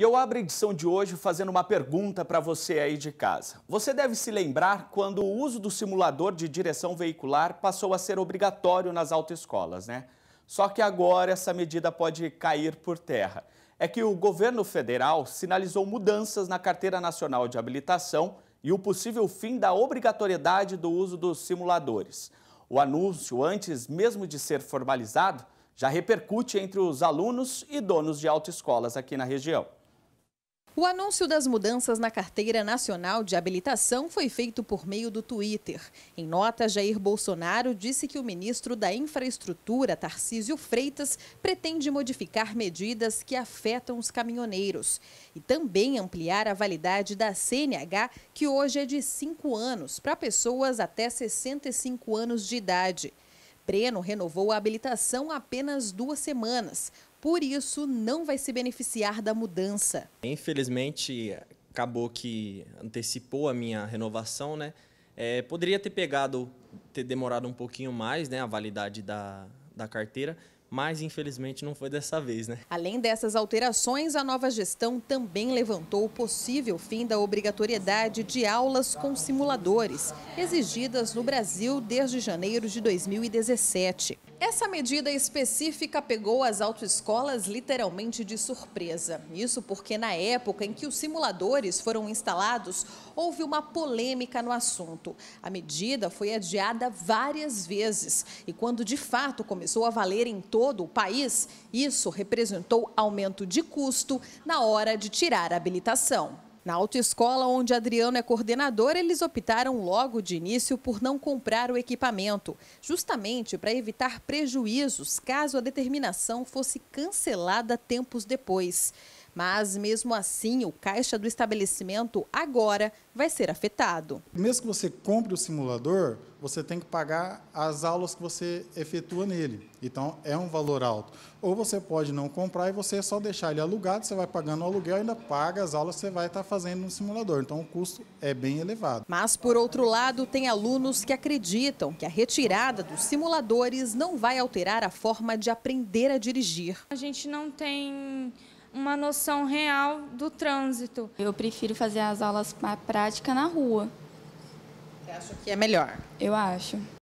E eu abro a edição de hoje fazendo uma pergunta para você aí de casa. Você deve se lembrar quando o uso do simulador de direção veicular passou a ser obrigatório nas autoescolas, né? Só que agora essa medida pode cair por terra. É que o governo federal sinalizou mudanças na Carteira Nacional de Habilitação e o possível fim da obrigatoriedade do uso dos simuladores. O anúncio, antes mesmo de ser formalizado, já repercute entre os alunos e donos de autoescolas aqui na região. O anúncio das mudanças na Carteira Nacional de Habilitação foi feito por meio do Twitter. Em nota, Jair Bolsonaro disse que o ministro da Infraestrutura, Tarcísio Freitas, pretende modificar medidas que afetam os caminhoneiros e também ampliar a validade da CNH, que hoje é de 5 anos, para pessoas até 65 anos de idade. Breno renovou a habilitação há apenas duas semanas por isso não vai se beneficiar da mudança. Infelizmente, acabou que antecipou a minha renovação, né? É, poderia ter pegado, ter demorado um pouquinho mais, né, a validade da, da carteira, mas infelizmente não foi dessa vez, né? Além dessas alterações, a nova gestão também levantou o possível fim da obrigatoriedade de aulas com simuladores, exigidas no Brasil desde janeiro de 2017. Essa medida específica pegou as autoescolas literalmente de surpresa. Isso porque, na época em que os simuladores foram instalados, houve uma polêmica no assunto. A medida foi adiada várias vezes e, quando de fato começou a valer em todo o país, isso representou aumento de custo na hora de tirar a habilitação. Na autoescola onde Adriano é coordenador, eles optaram logo de início por não comprar o equipamento, justamente para evitar prejuízos caso a determinação fosse cancelada tempos depois. Mas, mesmo assim, o caixa do estabelecimento agora vai ser afetado. Mesmo que você compre o simulador, você tem que pagar as aulas que você efetua nele. Então, é um valor alto. Ou você pode não comprar e você só deixar ele alugado, você vai pagando o aluguel e ainda paga as aulas que você vai estar fazendo no simulador. Então, o custo é bem elevado. Mas, por outro lado, tem alunos que acreditam que a retirada dos simuladores não vai alterar a forma de aprender a dirigir. A gente não tem uma noção real do trânsito. Eu prefiro fazer as aulas prática na rua. Você acha que é melhor? Eu acho.